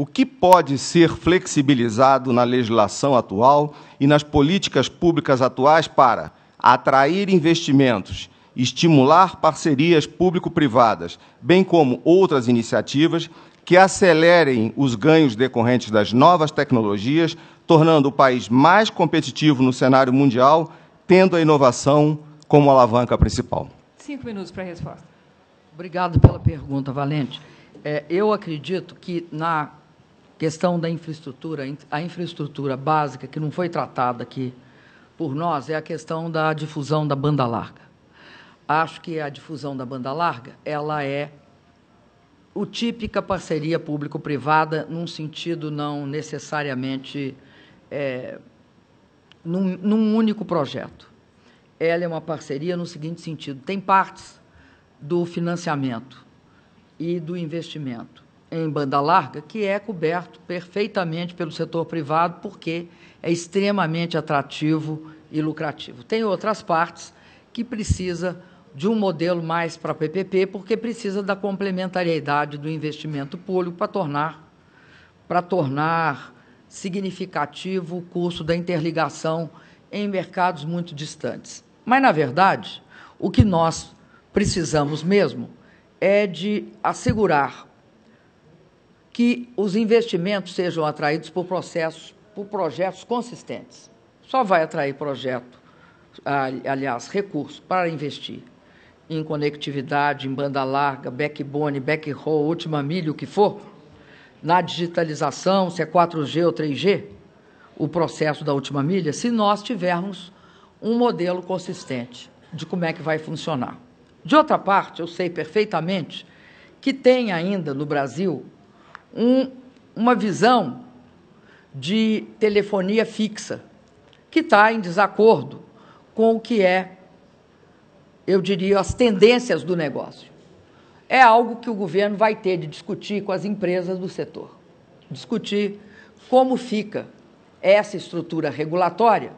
o que pode ser flexibilizado na legislação atual e nas políticas públicas atuais para atrair investimentos, estimular parcerias público-privadas, bem como outras iniciativas que acelerem os ganhos decorrentes das novas tecnologias, tornando o país mais competitivo no cenário mundial, tendo a inovação como alavanca principal. Cinco minutos para a resposta. Obrigado pela pergunta, Valente. É, eu acredito que na Questão da infraestrutura, a infraestrutura básica que não foi tratada aqui por nós é a questão da difusão da banda larga. Acho que a difusão da banda larga, ela é o típica parceria público-privada num sentido não necessariamente é, num, num, único projeto. Ela é uma parceria no seguinte sentido: tem partes do financiamento e do investimento em banda larga, que é coberto perfeitamente pelo setor privado, porque é extremamente atrativo e lucrativo. Tem outras partes que precisa de um modelo mais para PPP, porque precisa da complementariedade do investimento público para tornar para tornar significativo o custo da interligação em mercados muito distantes. Mas na verdade, o que nós precisamos mesmo é de assegurar que os investimentos sejam atraídos por processos, por projetos consistentes. Só vai atrair projeto, aliás, recursos para investir em conectividade, em banda larga, backbone, backhaul, última milha, o que for, na digitalização, se é 4G ou 3G, o processo da última milha, se nós tivermos um modelo consistente de como é que vai funcionar. De outra parte, eu sei perfeitamente que tem ainda no Brasil um, uma visão de telefonia fixa, que está em desacordo com o que é, eu diria, as tendências do negócio. É algo que o governo vai ter de discutir com as empresas do setor. Discutir como fica essa estrutura regulatória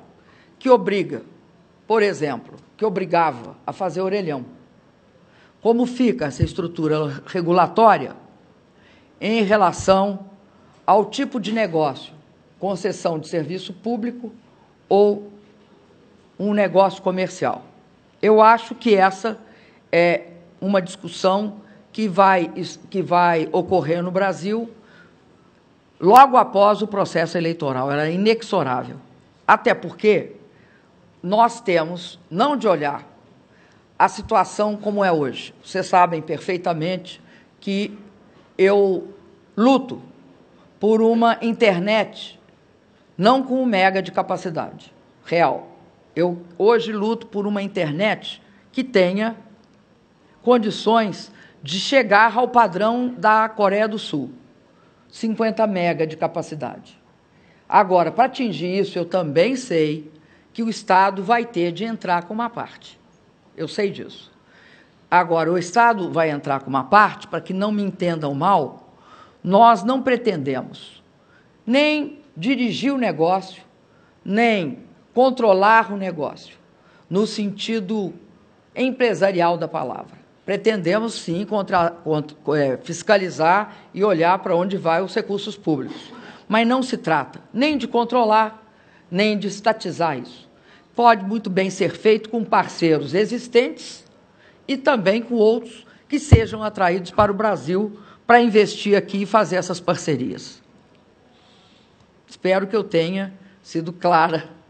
que obriga, por exemplo, que obrigava a fazer orelhão. Como fica essa estrutura regulatória em relação ao tipo de negócio, concessão de serviço público ou um negócio comercial. Eu acho que essa é uma discussão que vai, que vai ocorrer no Brasil logo após o processo eleitoral, ela é inexorável. Até porque nós temos, não de olhar a situação como é hoje. Vocês sabem perfeitamente que eu luto por uma internet não com um mega de capacidade real. Eu hoje luto por uma internet que tenha condições de chegar ao padrão da Coreia do Sul, 50 mega de capacidade. Agora, para atingir isso, eu também sei que o Estado vai ter de entrar com uma parte. Eu sei disso. Agora, o Estado vai entrar com uma parte, para que não me entendam mal, nós não pretendemos nem dirigir o negócio, nem controlar o negócio, no sentido empresarial da palavra. Pretendemos sim contra, contra, é, fiscalizar e olhar para onde vai os recursos públicos. Mas não se trata nem de controlar, nem de estatizar isso. Pode muito bem ser feito com parceiros existentes e também com outros que sejam atraídos para o Brasil para investir aqui e fazer essas parcerias. Espero que eu tenha sido clara